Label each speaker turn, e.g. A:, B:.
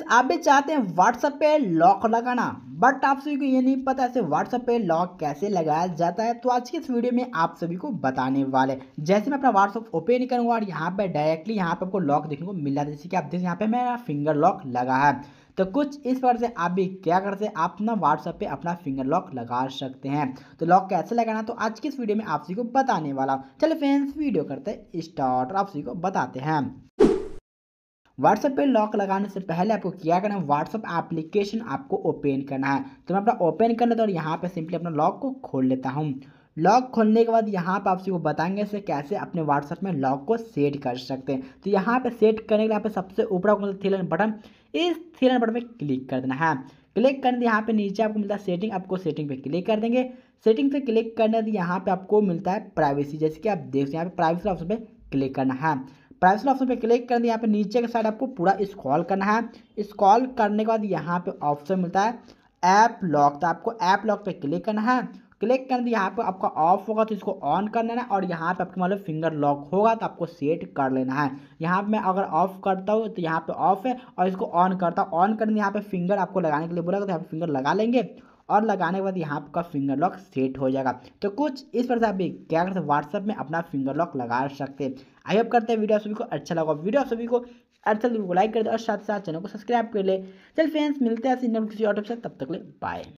A: friends आप भी चाहते हैं व्हाट्सएप पे लॉक लगाना बट आप सभी को ये नहीं पता ऐसे व्हाट्सएप पे लॉक कैसे लगाया जाता है तो आज की इस वीडियो में आप सभी को बताने वाले जैसे मैं अपना व्हाट्सएप ओपन करूंगा और यहाँ पे डायरेक्टली यहाँ पे आपको लॉक देखने को मिल रहा है जैसे कि आप देखिए यहाँ पे मेरा फिंगर लॉक लगा है तो कुछ इस प्रकार से आप भी क्या करते हैं आप अपना व्हाट्सएप पे अपना फिंगर लॉक लगा सकते हैं तो लॉक कैसे लगाना तो आज की इस वीडियो में आप सभी को बताने वाला चलो फ्रेंड्स वीडियो करते हैं स्टार्ट और आप सभी को बताते हैं व्हाट्सएप पे लॉक लगाने से पहले आपको क्या करना है व्हाट्सएप एप्लीकेशन आपको ओपन करना है तो मैं अपना ओपन कर लेता हूँ और यहाँ पे सिंपली अपना लॉक को खोल लेता हूँ लॉक खोलने के बाद यहाँ पर आपसे वो बताएंगे इसे कैसे अपने व्हाट्सएप में लॉक को सेट कर सकते हैं तो यहाँ पर सेट करने के लिए आप सबसे ऊपर आपको मिलता है बटन इस थ्री बटन पर क्लिक कर देना है क्लिक करने यहाँ पे नीचे आपको मिलता है सेटिंग आपको सेटिंग पर क्लिक कर देंगे सेटिंग से क्लिक करने यहाँ पर आपको मिलता है प्राइवेसी जैसे कि आप देख सकते हैं यहाँ पे प्राइवेसी ऑप्शन पर क्लिक करना है प्राइवेसी ऑप्शन पे क्लिक कर दिया यहाँ पे नीचे के साइड आपको पूरा स्क्रॉल करना है स्क्रॉल करने के बाद यहाँ पे ऑप्शन मिलता है ऐप लॉक तो आपको ऐप लॉक पे क्लिक करना है क्लिक कर दिया यहाँ पे आपका ऑफ होगा तो इसको ऑन कर लेना और यहाँ पे आपके मान लो फिंगर लॉक होगा तो आपको सेट कर लेना है यहाँ पे मैं अगर ऑफ करता हूँ तो यहाँ पे ऑफ है और इसको ऑन करता हूँ ऑन करने यहाँ पे फिंगर आपको लगाने के लिए बोला तो यहाँ पे फिंगर लगा लेंगे और लगाने के बाद यहाँ आपका फिंगर लॉक सेट हो जाएगा तो कुछ इस प्रकार आप भी क्या कर हैं व्हाट्सअप में अपना फिंगर लॉक लगा सकते हैं आई होप करते हैं वीडियो सभी को अच्छा लगा वीडियो सभी को अच्छा लाइक तो कर दे और साथ साथ चैनल को सब्सक्राइब कर ले चल फ्रेंड्स मिलते हैं किसी और तब तक ले बाय